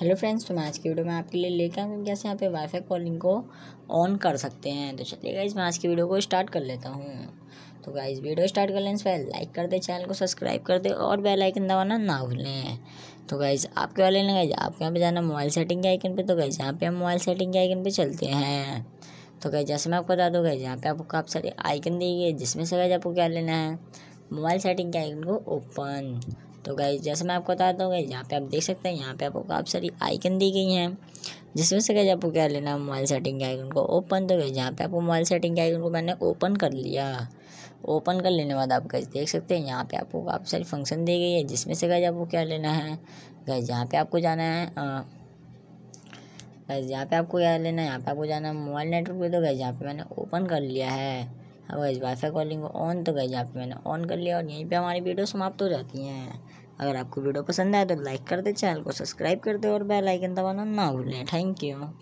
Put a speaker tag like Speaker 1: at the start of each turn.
Speaker 1: hello friends तो मैं आज की वीडियो में आपके लिए लेकर आऊँ कैसे यहाँ पे वाईफाई कॉलिंग को ऑन कर सकते हैं तो चलिए गाइज मैं आज की वीडियो को स्टार्ट कर लेता हूँ तो गाइज वीडियो स्टार्ट कर लेने से पहले लाइक कर दे चैनल को सब्सक्राइब कर दे और बेल आइकन दबाना ना भूलें तो गाइज आपके वाले ना गाइज आपके यहाँ पे जाना मोबाइल सेटिंग के आइकन पर तो गाइज यहाँ पे हम मोबाइल सेटिंग के आइकन पर चलते हैं तो गाइज जैसे मैं आपको बता दूँ गई यहाँ पे आपको काफ़ी सारे आइकन दिए गए जिसमें से गाइज आपको क्या लेना है मोबाइल सेटिंग के आइकन को ओपन तो गाइज जैसे मैं आपको बताता हूँ गाइज यहाँ पे आप देख सकते हैं यहाँ पे आपको काफ़ी सारी आइकन दी गई हैं जिसमें से गाइज आपको क्या लेना है मोबाइल सेटिंग के आइकन को ओपन तो गई जहाँ पे आपको मोबाइल सेटिंग के आइकन को मैंने ओपन कर लिया ओपन कर लेने के बाद आप गई देख सकते हैं यहाँ पे आपको काफ़ी सारी फंक्शन दी गई है जिसमें से गाइज आपको क्या लेना है गाइज जहाँ पे आपको जाना है गैस यहाँ पे आपको क्या लेना है यहाँ पे आपको जाना है मोबाइल नेटवर्क पे तो गाइज यहाँ पे मैंने ओपन कर लिया है अब गाइज वाईफाई कॉलिंग को ऑन तो गई यहाँ पे मैंने ऑन कर लिया और यहीं पर हमारी वीडियो समाप्त हो जाती हैं अगर आपको वीडियो पसंद आए तो लाइक कर दे चैनल को सब्सक्राइब कर दे और बेल आइकन दबाना ना भूलें थैंक यू